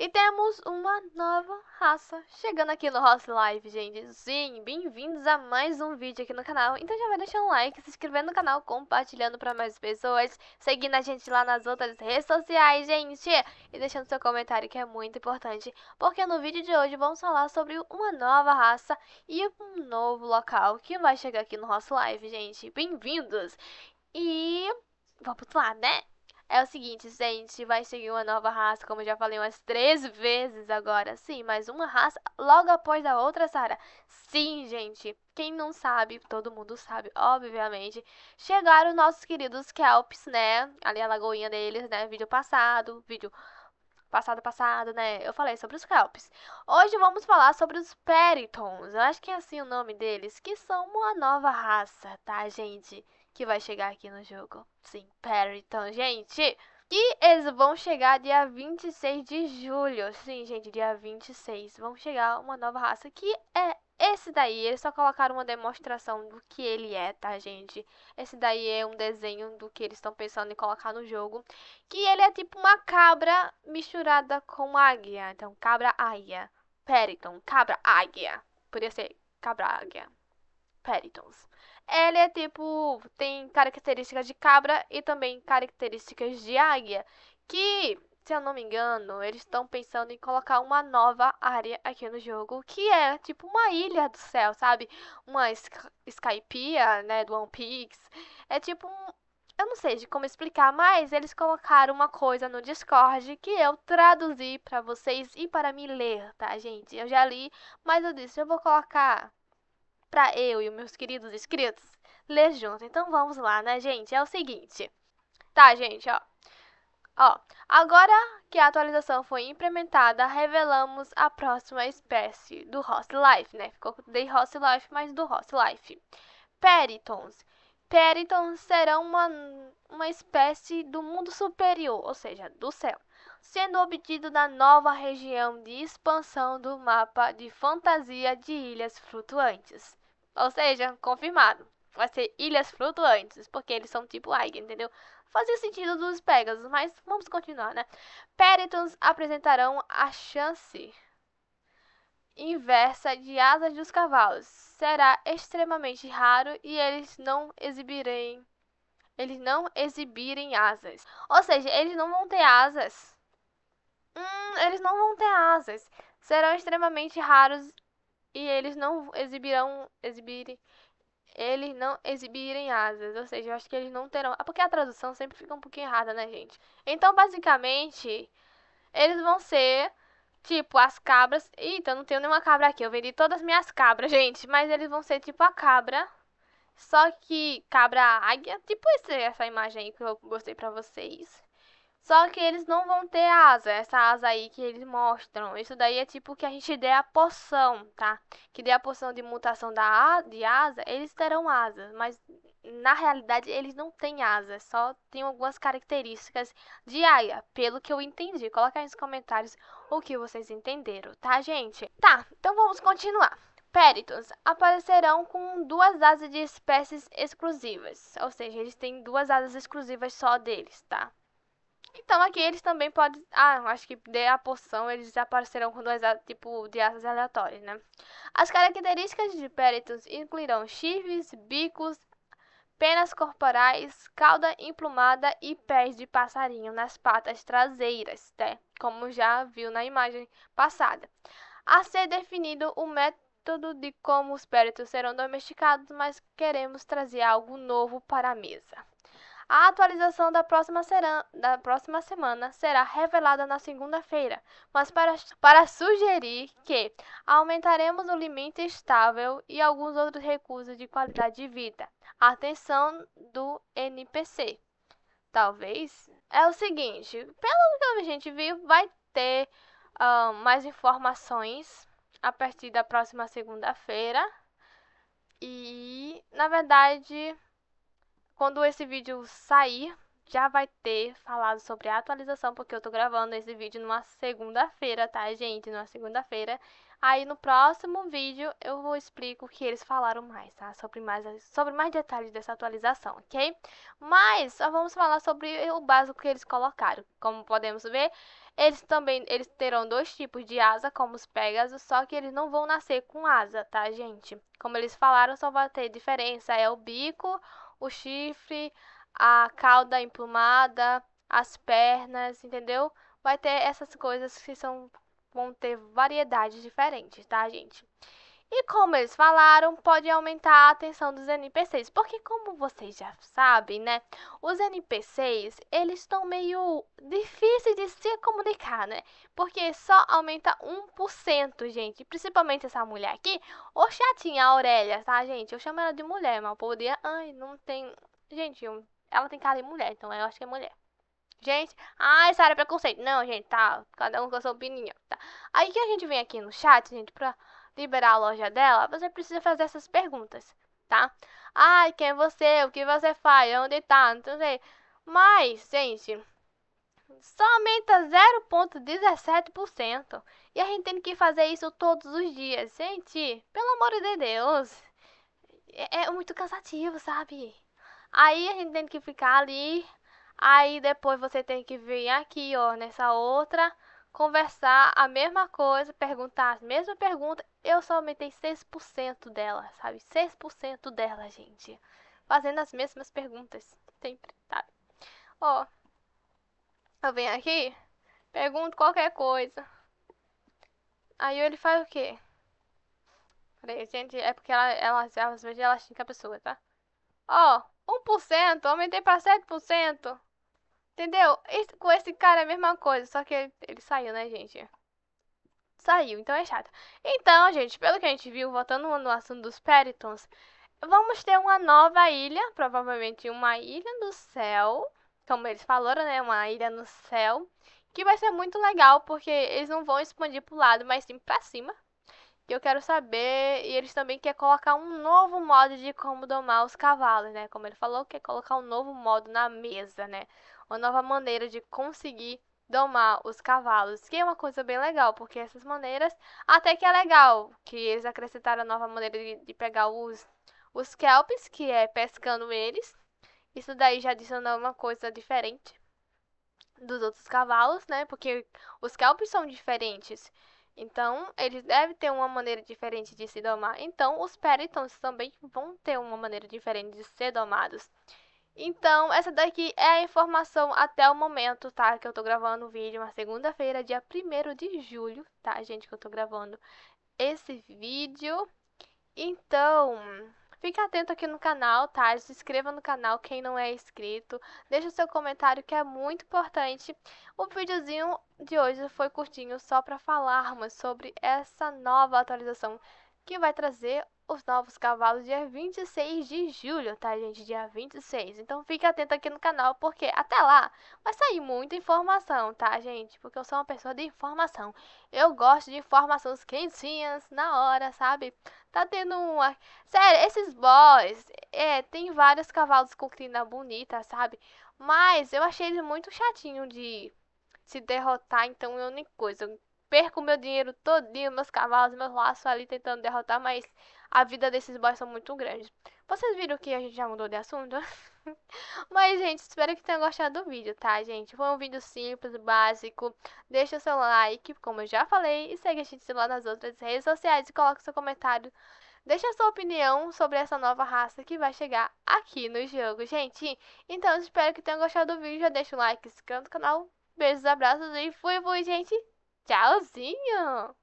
E temos uma nova raça chegando aqui no Host Live, gente. Sim, bem-vindos a mais um vídeo aqui no canal. Então já vai deixando um like, se inscrevendo no canal, compartilhando para mais pessoas, seguindo a gente lá nas outras redes sociais, gente. E deixando seu comentário que é muito importante, porque no vídeo de hoje vamos falar sobre uma nova raça e um novo local que vai chegar aqui no Host Live, gente. Bem-vindos! E vamos lá, né? É o seguinte, gente, vai seguir uma nova raça, como eu já falei umas três vezes agora. Sim, mas uma raça logo após a outra, Sara. Sim, gente. Quem não sabe, todo mundo sabe, obviamente. Chegaram nossos queridos Kelps, né? Ali a lagoinha deles, né? Vídeo passado, vídeo passado passado, né? Eu falei sobre os Kelps. Hoje vamos falar sobre os Peritons. Eu acho que é assim o nome deles, que são uma nova raça, tá, gente? que vai chegar aqui no jogo. Sim, Periton, então, gente. E eles vão chegar dia 26 de julho. Sim, gente, dia 26. Vão chegar uma nova raça que é esse daí. Eles só colocaram uma demonstração do que ele é, tá, gente? Esse daí é um desenho do que eles estão pensando em colocar no jogo. Que ele é tipo uma cabra misturada com águia. Então, cabra-águia. Periton, cabra-águia. Podia ser cabra-águia. Peritons. Ele é tipo. tem características de cabra e também características de águia. Que, se eu não me engano, eles estão pensando em colocar uma nova área aqui no jogo. Que é tipo uma ilha do céu, sabe? Uma Skypia, né? Do One Piece. É tipo um, eu não sei de como explicar, mas eles colocaram uma coisa no Discord que eu traduzi para vocês e para me ler, tá, gente? Eu já li, mas eu disse, eu vou colocar para eu e meus queridos inscritos ler junto. Então vamos lá, né, gente? É o seguinte. Tá, gente, ó. Ó, agora que a atualização foi implementada, revelamos a próxima espécie do Host Life, né? Ficou de Host Life, mas do Host Life. Peritons. Peritons serão uma, uma espécie do mundo superior, ou seja, do céu, sendo obtido na nova região de expansão do mapa de fantasia de ilhas flutuantes. Ou seja, confirmado. Vai ser ilhas flutuantes, porque eles são tipo águia, entendeu? Fazia sentido dos Pegasus, mas vamos continuar, né? Peritons apresentarão a chance inversa de asas dos cavalos. Será extremamente raro e eles não exibirem eles não exibirem asas. Ou seja, eles não vão ter asas. Hum, eles não vão ter asas. Serão extremamente raros e eles não exibirão exibir eles não exibirem asas, ou seja, eu acho que eles não terão. Ah, porque a tradução sempre fica um pouquinho errada, né, gente? Então, basicamente, eles vão ser tipo as cabras. Eita, eu não tenho nenhuma cabra aqui, eu vendi todas as minhas cabras, gente. Mas eles vão ser tipo a cabra, só que cabra águia, tipo essa imagem aí que eu gostei pra vocês. Só que eles não vão ter asa, essa asa aí que eles mostram. Isso daí é tipo que a gente dê a porção, tá? Que dê a porção de mutação da de asa, eles terão asas, mas na realidade eles não têm asas, só tem algumas características de aia, pelo que eu entendi. Coloca aí nos comentários o que vocês entenderam, tá, gente? Tá, então vamos continuar. Péritos aparecerão com duas asas de espécies exclusivas, ou seja, eles têm duas asas exclusivas só deles, tá? Então aqui eles também podem. Ah, acho que dê a porção eles aparecerão com dois tipo de asas aleatórias, né? As características de peritos incluirão chifres, bicos, penas corporais, cauda emplumada e pés de passarinho nas patas traseiras, né? como já viu na imagem passada. A ser definido o método de como os peritos serão domesticados, mas queremos trazer algo novo para a mesa. A atualização da próxima, da próxima semana será revelada na segunda-feira, mas para, para sugerir que aumentaremos o limite estável e alguns outros recursos de qualidade de vida. A atenção do NPC. Talvez é o seguinte, pelo que a gente viu, vai ter uh, mais informações a partir da próxima segunda-feira. E, na verdade, quando esse vídeo sair, já vai ter falado sobre a atualização, porque eu tô gravando esse vídeo numa segunda-feira, tá, gente? Numa segunda-feira. Aí no próximo vídeo eu vou explico o que eles falaram mais, tá? Sobre mais, sobre mais detalhes dessa atualização, ok? Mas só vamos falar sobre o básico que eles colocaram. Como podemos ver, eles também eles terão dois tipos de asa, como os Pegasus, só que eles não vão nascer com asa, tá, gente? Como eles falaram, só vai ter diferença, é o bico o chifre, a cauda emplumada, as pernas, entendeu? Vai ter essas coisas que são vão ter variedades diferentes, tá, gente? E como eles falaram, pode aumentar a atenção dos NPCs, porque como vocês já sabem, né, os NPCs, eles estão meio difíceis de se comunicar, né? Porque só aumenta 1%, gente. Principalmente essa mulher aqui, O chatinha Aurélia, tá, gente? Eu chamo ela de mulher, mas podia, ai, não tem, gente, ela tem cara de mulher, então eu acho que é mulher. Gente, ah, essa área é preconceito. Não, gente, tá. Cada um com a sua opinião, tá? Aí que a gente vem aqui no chat, gente, pra liberar a loja dela, você precisa fazer essas perguntas, tá? Ai, quem é você? O que você faz? Onde tá? Não sei. Mas, gente, só aumenta 0,17%. E a gente tem que fazer isso todos os dias. Gente, pelo amor de Deus. É, é muito cansativo, sabe? Aí a gente tem que ficar ali. Aí depois você tem que vir aqui, ó, nessa outra conversar a mesma coisa, perguntar as mesmas perguntas eu só aumentei 6% dela, sabe? 6% dela, gente. Fazendo as mesmas perguntas. Sempre, sabe? Ó. Eu venho aqui, pergunto qualquer coisa. Aí ele faz o quê? Peraí, gente, é porque ela, ela, às vezes ela xinga a pessoa, tá? Ó, oh, 1%, aumentei pra 7%. Entendeu? Esse, com esse cara é a mesma coisa, só que ele, ele saiu, né, gente? saiu, então é chato. Então, gente, pelo que a gente viu, voltando no assunto dos Peritons, vamos ter uma nova ilha, provavelmente uma ilha do céu, como eles falaram, né? Uma ilha no céu, que vai ser muito legal, porque eles não vão expandir pro lado, mas sim pra cima. E eu quero saber, e eles também querem colocar um novo modo de como domar os cavalos, né? Como ele falou, quer colocar um novo modo na mesa, né? Uma nova maneira de conseguir domar os cavalos, que é uma coisa bem legal, porque essas maneiras até que é legal, que eles acrescentaram a nova maneira de, de pegar os, os kelps, que é pescando eles. Isso daí já adicionou uma coisa diferente dos outros cavalos, né? Porque os kelps são diferentes. Então, eles devem ter uma maneira diferente de se domar. Então, os peritons também vão ter uma maneira diferente de ser domados. Então, essa daqui é a informação até o momento, tá? Que eu tô gravando o vídeo na segunda-feira, dia 1 de julho, tá, gente? Que eu tô gravando esse vídeo. Então, fique atento aqui no canal, tá? Se inscreva no canal quem não é inscrito. Deixa o seu comentário que é muito importante. O videozinho de hoje foi curtinho só pra falarmos sobre essa nova atualização que vai trazer os novos cavalos dia 26 de julho, tá, gente? Dia 26. Então fique atento aqui no canal, porque até lá vai sair muita informação, tá, gente? Porque eu sou uma pessoa de informação. Eu gosto de informações quentinhas, na hora, sabe? Tá tendo uma... Sério, esses boys, é, tem vários cavalos com crina bonita, sabe? Mas eu achei ele muito chatinho de se derrotar, então eu é nem coisa. Eu perco meu dinheiro todinho, meus cavalos, meus laços ali tentando derrotar, mas a vida desses boys são muito grandes. Vocês viram que a gente já mudou de assunto? mas, gente, espero que tenham gostado do vídeo, tá, gente? Foi um vídeo simples, básico. Deixa o seu like, como eu já falei, e segue a gente lá nas outras redes sociais e coloca o seu comentário. Deixa a sua opinião sobre essa nova raça que vai chegar aqui no jogo, gente. Então, espero que tenham gostado do vídeo. Já deixa o like, se inscreve no canal. Beijos, abraços e fui, fui, gente! Tchauzinho!